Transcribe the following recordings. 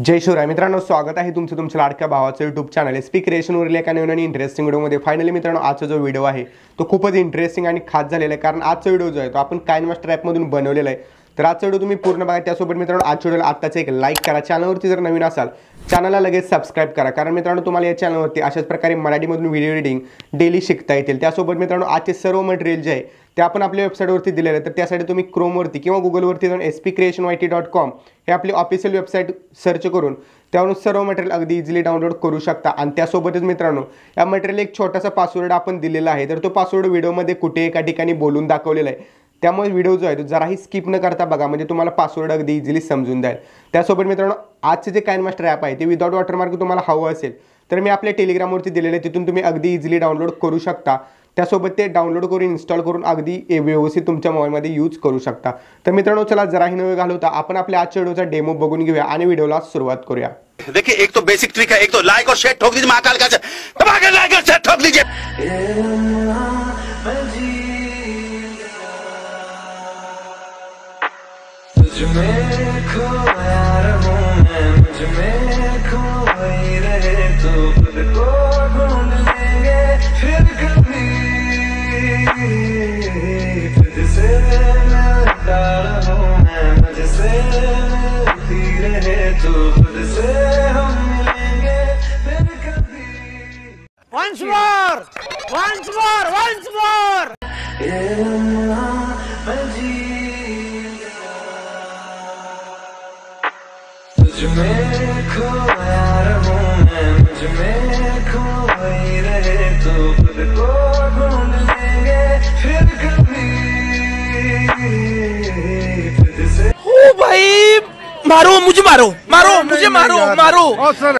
जय शिवराय मित्रांनो स्वागत आहे तुमचं तुमच्या लाडक्या भावाचं यूट्यूब चॅनल एस पी क्रिएशनवरील एका नवीन आणि इंटरेस्टिंग व्हिडिओमध्ये फायनली मित्रांनो आजचा जो व्हिडिओ आहे तो खूपच इंटरेस्टिंग आणि खास झालेला आहे कारण आजचा व्हिडिओ जो आहे तो आपण कायनमास्टर ॲपमधून बनवलेला आहे तर आजचा व्हिडिओ तुम्ही पूर्ण बघा त्यासोबत मित्रांनो आजच्या व्हिडिओला आत्ताच एक लाईक करा चॅनलवरती जर नवीन असाल चॅनलला लगेच सबस्क्राईब करा कारण मित्रांनो तुम्हाला या चॅनलवरती अशाच प्रकारे मराठीमधून व्हिडिओ रिडिंग डेली शिकता येतील त्यासोबत मित्रांनो आजचे सर्व मटेरियल जे आहे ते आपण आपल्या वेबसाईटवरती दिलेलं आहे तर त्यासाठी तुम्ही क्रोमवरती किंवा गुगलवरती जाऊन S P creation Y T dot com हे आपली ऑफिशियल वेबसाईट सर्च करून त्यावरून सर्व मटेरियल अगदी इझिली डाउनलोड करू शकता आणि त्यासोबतच मित्रांनो या मटेरियल एक छोटासा पासवर्ड आपण दिलेला आहे तर तो पासवर्ड व्हिडिओमध्ये कुठे एका ठिकाणी बोलून दाखवलेला आहे त्यामुळे व्हिडिओ जो आहे तो जराही स्किप न करता बघा म्हणजे तुम्हाला पासवर्ड अगदी इझिली समजून जाईल त्यासोबत मित्रांनो आजचे जे मास्टर ॲप आहे ते विदाउट वॉटरमार्क तुम्हाला हवं असेल तर मी आपल्या टेलिग्रामवरती दिलेले तिथून तुम्ही अगदी इझिली डाउनलोड करू शकता त्यासोबत डाउनलोड करून इन्स्टॉल करून अगदी व्यवस्थित तुमच्या मोबाईलमध्ये यूज करू शता तर मित्रांनो चला जराही नवे घालवता अपने आपल्या आजच्या व्हिडिओचा डेमो बघून घेऊया आणि व्हिडिओला सुरुवात देखिए एक तो बेसिक ट्रिक है एक तो लाइक और शेयर ठोक दीजिए महाकाल का लाइक और शेयर ठोक दीजिए तुझसे मिलता रहूं मैं मुझसे मिलती रहे तू खुद से हम मिलेंगे फिर कभी once more once more मारो मुझे मारो मारो मुझे मारो मारो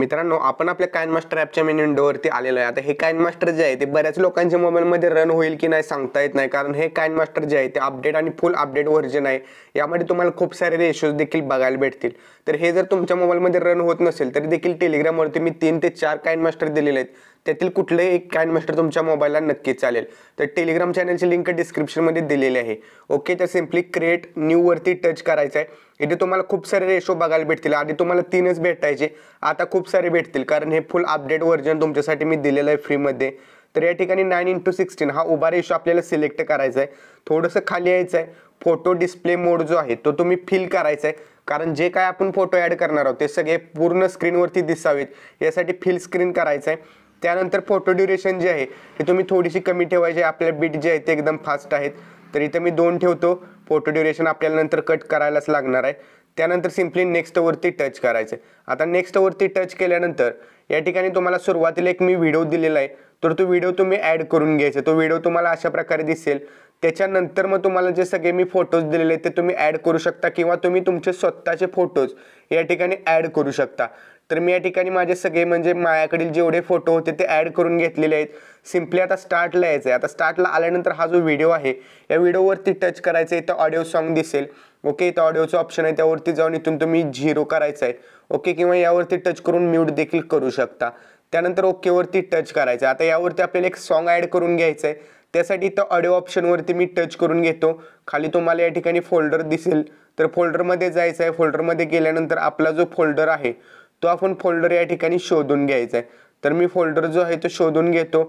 मित्रांनो आपण आपल्या कायन मास्टर ऍपच्या मेन विंडोवरती आलेलो आहे आता हे कायन मास्टर जे आहे ते बऱ्याच लोकांच्या मोबाईल मध्ये रन होईल की नाही सांगता येत नाही कारण हे कायन मास्टर जे आहे ते अपडेट आणि फुल अपडेट व्हर्जन आहे यामध्ये तुम्हाला खूप सारे रेशोज देखील बघायला भेटतील तर हे जर तुमच्या मोबाईलमध्ये रन होत नसेल तरी देखील टेलिग्रामवरती मी तीन ते चार कायन मास्टर दिलेले आहेत त्यातील कुठलंही एक मास्टर तुमच्या मोबाईलला नक्कीच चालेल तर टेलिग्राम चॅनलची लिंक डिस्क्रिप्शनमध्ये दिलेली आहे ओके तर सिम्पली क्रिएट न्यूवरती टच करायचं आहे इथे तुम्हाला खूप सारे रेशो बघायला भेटतील आधी तुम्हाला तीनच भेटायचे आता खूप सारे भेटतील कारण हे फुल अपडेट व्हर्जन तुमच्यासाठी मी दिलेलं आहे फ्रीमध्ये तर या ठिकाणी नाईन इंटू सिक्स्टीन हा उभा रेशो आपल्याला सिलेक्ट करायचा आहे थोडंसं खाली यायचं आहे फोटो डिस्प्ले मोड जो आहे तो तुम्ही फिल करायचा आहे कारण जे काय आपण फोटो ॲड करणार आहोत ते सगळे पूर्ण स्क्रीनवरती दिसावेत यासाठी फिल स्क्रीन करायचं आहे त्यानंतर फोटो ड्युरेशन जे आहे ते तुम्ही थोडीशी कमी ठेवायची आपल्या बीट जे आहे ते एकदम फास्ट आहेत तर इथं मी दोन ठेवतो फोटो ड्युरेशन आपल्याला नंतर कट करायलाच लागणार आहे त्यानंतर सिम्पली नेक्स्टवरती टच करायचं आता नेक्स्टवरती टच केल्यानंतर या ठिकाणी तुम्हाला सुरुवातीला एक मी व्हिडिओ दिलेला आहे तर तो व्हिडिओ तुम्ही ॲड करून घ्यायचा तो व्हिडिओ तुम्हाला अशा प्रकारे दिसेल त्याच्यानंतर मग तुम्हाला जे सगळे मी फोटोज दिलेले आहेत ते तुम्ही ॲड करू शकता किंवा तुम्ही तुमचे स्वतःचे फोटोज या ठिकाणी ॲड करू शकता तर मी या ठिकाणी माझे सगळे म्हणजे माझ्याकडील जेवढे फोटो होते ते ॲड करून घेतलेले आहेत सिम्पली आता स्टार्टला यायचं आहे आता स्टार्टला आल्यानंतर हा जो व्हिडिओ आहे या व्हिडिओवरती टच करायचं आहे तर ऑडिओ सॉन्ग दिसेल ओके इथं ऑडिओचं ऑप्शन आहे त्यावरती जाऊन इथून तुम्ही झिरो करायचं आहे ओके किंवा यावरती टच करून म्यूट देखील करू शकता त्यानंतर ओकेवरती टच करायचं आता यावरती आपल्याला एक सॉन्ग ॲड करून घ्यायचं आहे त्यासाठी इथं ऑडिओ ऑप्शनवरती मी टच करून घेतो खाली तुम्हाला या ठिकाणी फोल्डर दिसेल तर फोल्डरमध्ये जायचं आहे फोल्डरमध्ये गेल्यानंतर आपला जो फोल्डर आहे तो आपण फोल्डर या ठिकाणी शोधून घ्यायचा आहे तर मी फोल्डर जो आहे तो शोधून घेतो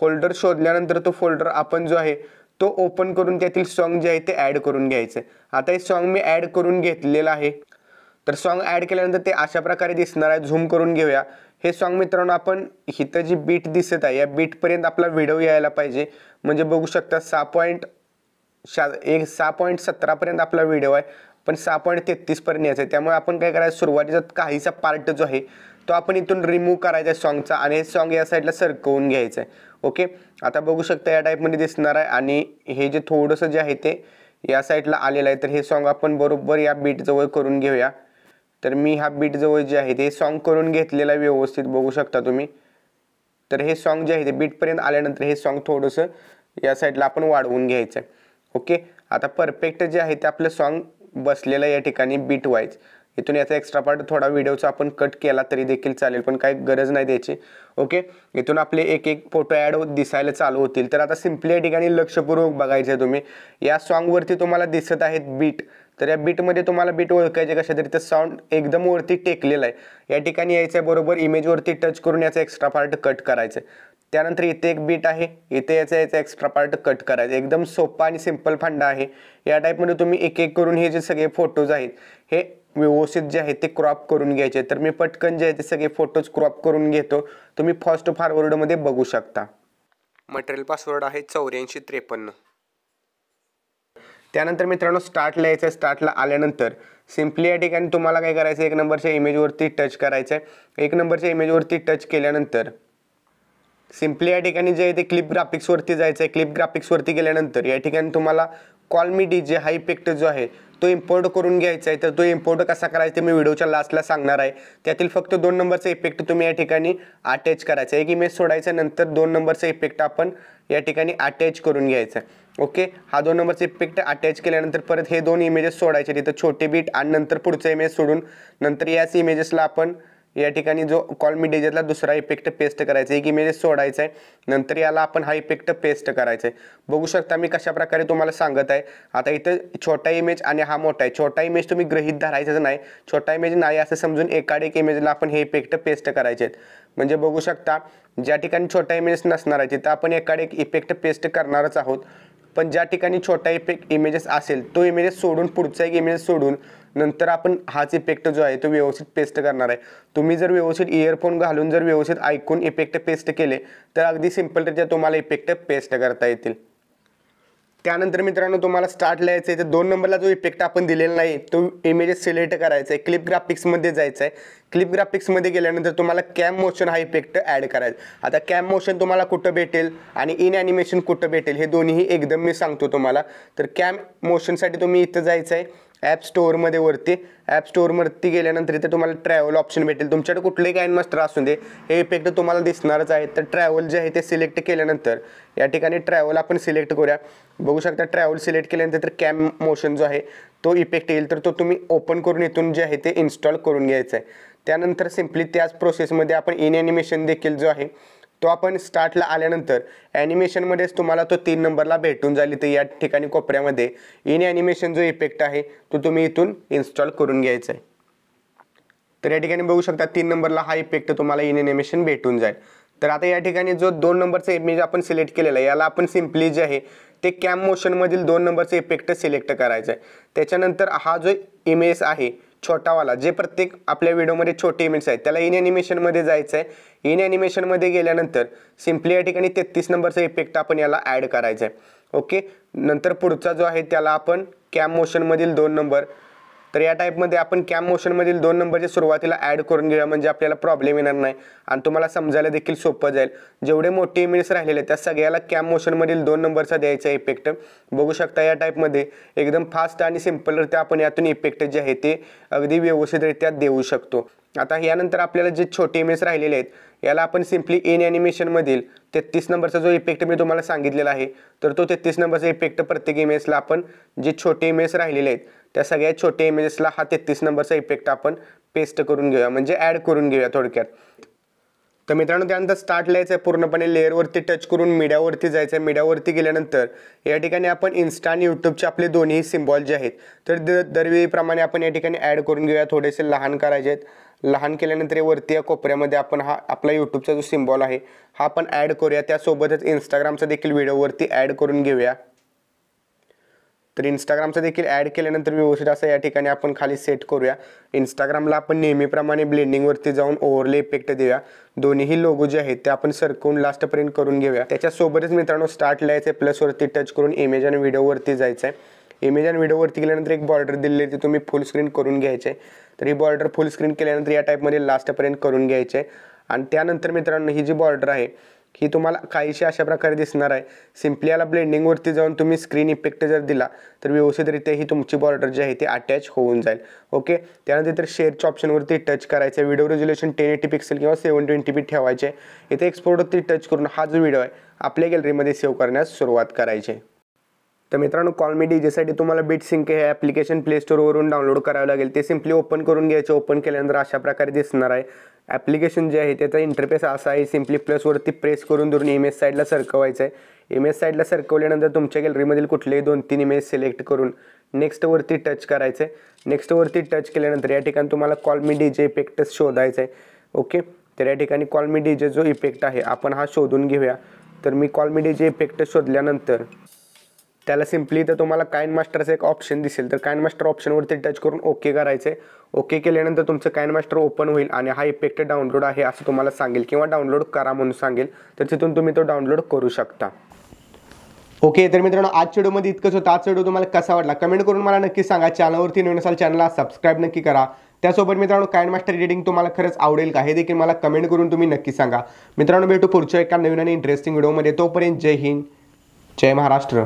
फोल्डर शोधल्यानंतर तो फोल्डर आपण जो आहे तो ओपन करून त्यातील सॉन्ग जे आहे ते ॲड करून घ्यायचं आहे आता हे सॉन्ग मी ॲड करून घेतलेलं आहे तर सॉन्ग ॲड केल्यानंतर ते अशा प्रकारे दिसणार आहे झूम करून घेऊया हे सॉन्ग मित्रांनो आपण इथं जी बीट दिसत आहे या बीटपर्यंत आपला व्हिडिओ यायला पाहिजे म्हणजे बघू शकता सहा पॉईंट शा एक सहा पॉईंट सतरापर्यंत आपला व्हिडिओ आहे पण सहा पॉईंट तेहत्तीसपर्यंत यायचं आहे त्यामुळे आपण काय करायचं सुरुवातीचा काहीसा पार्ट जो आहे तो आपण इथून रिमूव्ह करायचा आहे सॉन्गचा आणि हे सॉन्ग या साईडला सरकवून घ्यायचं आहे ओके आता बघू शकता या टाईपमध्ये दिसणार आहे आणि हे जे थोडंसं जे आहे ते या साईडला आलेलं आहे तर हे सॉन्ग आपण बरोबर या बीटजवळ करून घेऊया तर मी ह्या बीटजवळ जे आहे ते सॉन्ग करून घेतलेलं आहे व्यवस्थित बघू शकता तुम्ही तर हे सॉन्ग जे आहे ते बीटपर्यंत आल्यानंतर हे सॉन्ग थोडंसं या साईडला आपण वाढवून घ्यायचं आहे ओके आता परफेक्ट जे आहे ते आपलं सॉन्ग बसलेला या ठिकाणी बीट वाईज इथून याचा एक्स्ट्रा पार्ट थोडा व्हिडिओचा आपण कट केला तरी देखील चालेल पण काही गरज नाही द्यायची ओके इथून आपले एक एक फोटो ॲड दिसायला चालू होतील तर आता सिम्पली या ठिकाणी लक्षपूर्वक बघायचे तुम्ही या सॉन्गवरती तुम्हाला दिसत आहेत बीट तर या बीटमध्ये तुम्हाला बीट ओळखायचे कशा तरी तर साऊंड एकदम वरती टेकलेला आहे या ठिकाणी यायचं बरोबर इमेजवरती टच करून याचा एक्स्ट्रा पार्ट कट करायचं त्यानंतर इथे एक बीट आहे इथे याचा याचा एक्स्ट्रा पार्ट कट करायचा एकदम सोपा आणि सिम्पल फंडा आहे या टाईपमध्ये तुम्ही एक एक करून हे जे सगळे फोटोज आहेत हे व्यवस्थित जे आहेत ते क्रॉप करून घ्यायचे तर मी पटकन जे आहे ते सगळे फोटोज क्रॉप करून घेतो तुम्ही फर्स्ट फॉरवर्डमध्ये बघू शकता मटेरियल पासवर्ड आहे चौऱ्याऐंशी त्रेपन्न त्यानंतर मित्रांनो स्टार्टला यायचं आहे स्टार्टला आल्यानंतर सिम्पली या ठिकाणी तुम्हाला काय करायचं एक नंबरच्या इमेजवरती टच करायचं आहे एक नंबरच्या इमेजवरती टच केल्यानंतर सिम्पली या ठिकाणी जे आहे ते क्लिप ग्राफिक्सवरती जायचं आहे क्लिप ग्राफिक्सवरती गेल्यानंतर या ठिकाणी तुम्हाला कॉलमी डी जे हा इफेक्ट जो आहे तो इम्पोर्ट करून घ्यायचा आहे तर तो इम्पोर्ट कसा करायचा ते मी व्हिडिओच्या लास्टला सांगणार आहे त्यातील फक्त दोन नंबरचा इफेक्ट तुम्ही या ठिकाणी अटॅच करायचा एक इमेज सोडायचा नंतर दोन नंबरचा इफेक्ट आपण या ठिकाणी अटॅच करून घ्यायचा ओके हा दोन नंबरचा इफेक्ट अटॅच केल्यानंतर परत हे दोन इमेजेस सोडायचे तिथं छोटे बीट आणि नंतर पुढचं इमेज सोडून नंतर याच इमेजेसला आपण या ठिकाणी जो कॉल कॉलमिडेजरला दुसरा इफेक्ट पेस्ट करायचा एक इमेजेस सोडायचा आहे नंतर याला आपण हा इफेक्ट पेस्ट करायचा आहे बघू शकता मी कशाप्रकारे तुम्हाला सांगत आहे आता इथं छोटा इमेज आणि हा मोठा आहे छोटा इमेज तुम्ही ग्रहित धरायचाच नाही छोटा इमेज नाही असं समजून एकाडे एक इमेजला आपण हे इफेक्ट पेस्ट करायचे आहेत म्हणजे बघू शकता ज्या ठिकाणी छोटा इमेजेस नसणार आहे तिथं आपण एकाडे एक इफेक्ट पेस्ट करणारच आहोत पण ज्या ठिकाणी छोटा इफेक्ट इमेजेस असेल तो इमेजेस सोडून पुढचा एक इमेज सोडून नंतर आपण हाच इफेक्ट जो आहे तो व्यवस्थित पेस्ट करणार आहे तुम्ही जर व्यवस्थित इयरफोन घालून जर व्यवस्थित ऐकून इफेक्ट पेस्ट केले तर अगदी सिम्पलरित्या तुम्हाला इफेक्ट पेस्ट करता येतील त्यानंतर मित्रांनो तुम्हाला स्टार्ट लिहायचं आहे तर दोन नंबरला जो इफेक्ट आपण दिलेला नाही तो इमेजेस सिलेक्ट करायचा आहे क्लिप ग्राफिक्समध्ये जायचं आहे क्लिप ग्राफिक्समध्ये गेल्यानंतर तुम्हाला कॅम मोशन हा इफेक्ट ॲड करायचा आता कॅम मोशन तुम्हाला कुठं भेटेल आणि इन ॲनिमेशन कुठं भेटेल हे दोन्ही एकदम मी सांगतो तुम्हाला तर कॅम मोशनसाठी तुम्ही इथं जायचं आहे ॲप स्टोअरमध्ये वरती ॲप स्टोअरवरती गेल्यानंतर इथे तुम्हाला ट्रॅव्हल ऑप्शन भेटेल तुमच्याकडे कुठले काय मास्टर असू दे हे इफेक्ट तुम्हाला दिसणारच आहे तर ट्रॅव्हल जे आहे ते सिलेक्ट केल्यानंतर या ठिकाणी ट्रॅव्हल आपण सिलेक्ट करूया बघू शकता ट्रॅव्हल सिलेक्ट केल्यानंतर तर कॅम मोशन जो आहे तो इफेक्ट येईल तर तो तुम्ही ओपन करून इथून जे आहे ते इन्स्टॉल करून घ्यायचं आहे त्यानंतर सिम्पली त्याच प्रोसेसमध्ये आपण इन ॲनिमेशन देखील जो आहे तो आपण स्टार्टला आल्यानंतर ॲनिमेशनमध्येच तुम्हाला तो तीन नंबरला भेटून जाईल तर या ठिकाणी कोपऱ्यामध्ये इन ॲनिमेशन जो इफेक्ट आहे तो तुम्ही इथून इन्स्टॉल करून घ्यायचा आहे तर या ठिकाणी बघू शकता तीन नंबरला हा इफेक्ट तुम्हाला इन ॲनिमेशन भेटून जाईल तर आता या ठिकाणी जो दोन नंबरचा इमेज आपण सिलेक्ट केलेला आहे याला आपण सिम्पली जे आहे ते कॅम मोशनमधील दोन नंबरचा इफेक्ट सिलेक्ट करायचा आहे त्याच्यानंतर हा जो इमेज आहे छोटावाला जे प्रत्येक आपल्या व्हिडिओमध्ये छोटे इमेंट्स आहेत त्याला इन ॲनिमेशनमध्ये जायचं आहे इन ॲनिमेशनमध्ये गेल्यानंतर सिम्पली या ठिकाणी तेहत्तीस नंबरचा इफेक्ट आपण याला ॲड करायचा आहे ओके नंतर पुढचा जो आहे त्याला आपण कॅम मोशनमधील दोन नंबर तर या टाईपमध्ये आपण कॅम मोशनमधील दोन नंबरच्या सुरुवातीला ॲड करून घ्या म्हणजे आपल्याला प्रॉब्लेम येणार नाही आणि तुम्हाला समजायला देखील सोपं जाईल जेवढे मोठे इमेजेस राहिलेले त्या सगळ्याला कॅम मोशनमधील दोन नंबरचा द्यायचा इफेक्ट बघू शकता या टाईपमध्ये एकदम फास्ट आणि सिम्पलरित्या आपण यातून इफेक्ट जे आहे ते अगदी व्यवस्थितरित्या देऊ शकतो आता यानंतर आपल्याला जे छोटे इमेज राहिलेले आहेत याला आपण सिम्पली इन ॲनिमेशनमधील तेहत्तीस नंबरचा जो इफेक्ट मी तुम्हाला सांगितलेला आहे तर तो तेहत्तीस नंबरचा इफेक्ट प्रत्येक इमेजला आपण जे छोटे इमेज राहिलेले आहेत त्या सगळ्या छोट्या इमेजेसला हा तेहतीस नंबरचा इफेक्ट आपण पेस्ट करून घेऊया म्हणजे ॲड करून घेऊया थोडक्यात तर मित्रांनो त्यानंतर स्टार्ट लिहायचं आहे पूर्णपणे लेअरवरती टच करून मीडियावरती जायचं आहे मीडियावरती गेल्यानंतर या ठिकाणी आपण इन्स्टा आणि यूट्यूबचे आपले दोन्ही सिम्बॉल जे आहेत तर द दरवेळीप्रमाणे आपण या ठिकाणी ॲड करून घेऊया थोडेसे लहान करायचे आहेत लहान केल्यानंतर वरती या कोपऱ्यामध्ये आपण हा आपला यूट्यूबचा जो सिम्बॉल आहे हा आपण ॲड करूया त्यासोबतच इंस्टाग्रामचा देखील व्हिडिओवरती ॲड करून घेऊया तर इंस्टाग्रामचं देखील ॲड केल्यानंतर व्यवस्थित असं या ठिकाणी आपण खाली सेट करूया इंस्टाग्रामला आपण नेहमीप्रमाणे ब्लेंडिंगवरती जाऊन ओव्हरले इफेक्ट देऊया दोन्हीही लोगो जे आहेत ते आपण सरकून लास्टपर्यंत करून घेऊया त्याच्यासोबतच मित्रांनो स्टार्ट लिहायचे प्लसवरती टच करून इमेज आणि व्हिडिओवरती जायचं आहे इमेज आणि व्हिडिओवरती गेल्यानंतर एक बॉर्डर दिलेली ती तुम्ही फुल स्क्रीन करून घ्यायचे तर ही बॉर्डर फुल स्क्रीन केल्यानंतर या टाईपमध्ये लास्टपर्यंत करून घ्यायचे आणि त्यानंतर मित्रांनो ही जी बॉर्डर आहे ही तुम्हाला काहीशी अशा प्रकारे दिसणार आहे सिम्पली याला ब्लेंडिंगवरती जाऊन तुम्ही स्क्रीन इफेक्ट जर दिला तर व्यवस्थितरित्या ही तुमची बॉर्डर जी आहे ती अटॅच होऊन जाईल ओके त्यानंतर शेअरच्या ऑप्शनवरती टच करायचं video resolution ten eighty pixel किंवा सेवन ट्वेंटी पी ठेवायचे इथे एक्सपोर्टवरती टच करून हा जो व्हिडिओ आहे आपल्या गॅलरीमध्ये सेव्ह करण्यास सुरुवात करायचे तर मित्रांनो कॉल डी डीजेसाठी तुम्हाला बीट सिंक हे ॲप्लिकेशन प्ले स्टोरवरून डाउनलोड करावं लागेल ते सिम्पली ओपन करून घ्यायचे ओपन केल्यानंतर अशा प्रकारे दिसणार आहे ॲप्लिकेशन जे आहे त्याचा इंटरफेस असा आहे सिम्पली प्लसवरती प्रेस करून धरून इमेज साईडला सरकवायचं आहे इमेज साईडला सरकवल्यानंतर तुमच्या गॅलरीमधील कुठलेही दोन तीन इमेज सिलेक्ट करून नेक्स्टवरती टच करायचं आहे नेक्स्टवरती टच केल्यानंतर या ठिकाणी तुम्हाला कॉल मी डी जे इफेक्टच शोधायचं आहे ओके तर या ठिकाणी कॉल मी डी जे जो इफेक्ट आहे आपण हा शोधून घेऊया तर मी कॉल मी डी जे इफेक्ट शोधल्यानंतर त्याला सिम्पली तर तुम्हाला काइन मास्टरचं एक ऑप्शन दिसेल तर काइन मास्टर ऑप्शनवरती टच करून ओके करायचं ओके केल्यानंतर तुमचं काइन मास्टर ओपन होईल आणि हा इफेक्ट डाउनलोड आहे असं तुम्हाला सांगेल किंवा डाउनलोड करा म्हणून सांगेल तर तिथून तुम्ही तो डाउनलोड करू शकता ओके तर मित्रांनो आज व्हिडिओमध्ये इतकंच होतं आज व्हिडिओ तुम्हाला कसा वाटला कमेंट करून मला नक्की सांगा चॅनलवरती नवीन असाल चॅनलला सबस्क्राईब नक्की करा त्यासोबत मित्रांनो काइन मास्टर रिडिंग तुम्हाला खरंच आवडेल का हे देखील मला कमेंट करून तुम्ही नक्की सांगा मित्रांनो भेटू पुढच्या एका नवीन आणि इंटरेस्टिंग व्हिडिओमध्ये तोपर्यंत जय हिंद जय महाराष्ट्र